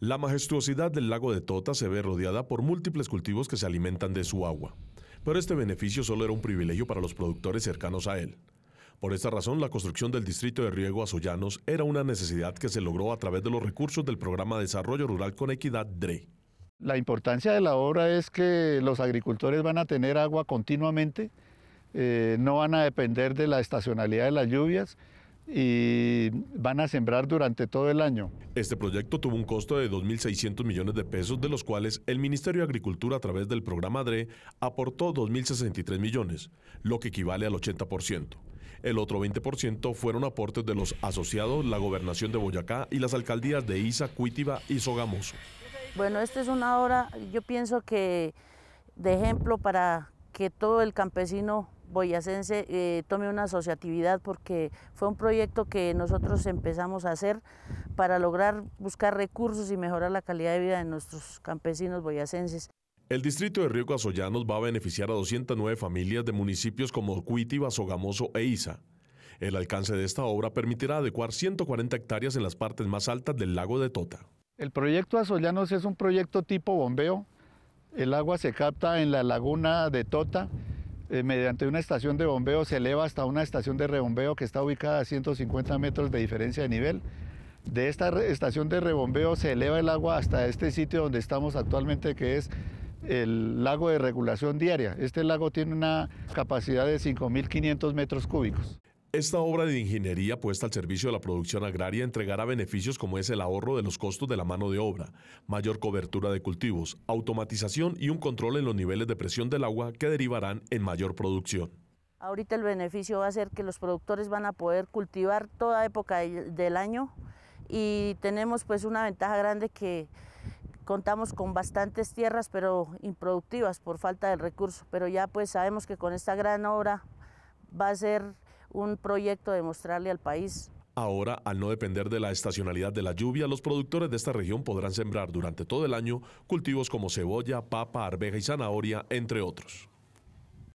La majestuosidad del lago de Tota se ve rodeada por múltiples cultivos que se alimentan de su agua, pero este beneficio solo era un privilegio para los productores cercanos a él. Por esta razón, la construcción del distrito de riego Azollanos era una necesidad que se logró a través de los recursos del Programa de Desarrollo Rural con Equidad DRE. La importancia de la obra es que los agricultores van a tener agua continuamente, eh, no van a depender de la estacionalidad de las lluvias y van a sembrar durante todo el año. Este proyecto tuvo un costo de 2.600 millones de pesos, de los cuales el Ministerio de Agricultura a través del programa ADRE aportó 2.063 millones, lo que equivale al 80%. El otro 20% fueron aportes de los asociados, la gobernación de Boyacá y las alcaldías de Isa, Cuitiba y Sogamoso. Bueno, esta es una obra, yo pienso que de ejemplo para que todo el campesino boyacense eh, tome una asociatividad porque fue un proyecto que nosotros empezamos a hacer para lograr buscar recursos y mejorar la calidad de vida de nuestros campesinos boyacenses. El distrito de Río Casollanos va a beneficiar a 209 familias de municipios como Cuiti, Sogamoso e Isa. El alcance de esta obra permitirá adecuar 140 hectáreas en las partes más altas del lago de Tota. El proyecto Azollanos es un proyecto tipo bombeo. El agua se capta en la laguna de Tota eh, mediante una estación de bombeo se eleva hasta una estación de rebombeo que está ubicada a 150 metros de diferencia de nivel. De esta estación de rebombeo se eleva el agua hasta este sitio donde estamos actualmente, que es el lago de regulación diaria. Este lago tiene una capacidad de 5.500 metros cúbicos. Esta obra de ingeniería puesta al servicio de la producción agraria entregará beneficios como es el ahorro de los costos de la mano de obra, mayor cobertura de cultivos, automatización y un control en los niveles de presión del agua que derivarán en mayor producción. Ahorita el beneficio va a ser que los productores van a poder cultivar toda época del año y tenemos pues una ventaja grande que contamos con bastantes tierras pero improductivas por falta de recursos. pero ya pues sabemos que con esta gran obra va a ser un proyecto de mostrarle al país. Ahora, al no depender de la estacionalidad de la lluvia, los productores de esta región podrán sembrar durante todo el año cultivos como cebolla, papa, arveja y zanahoria, entre otros.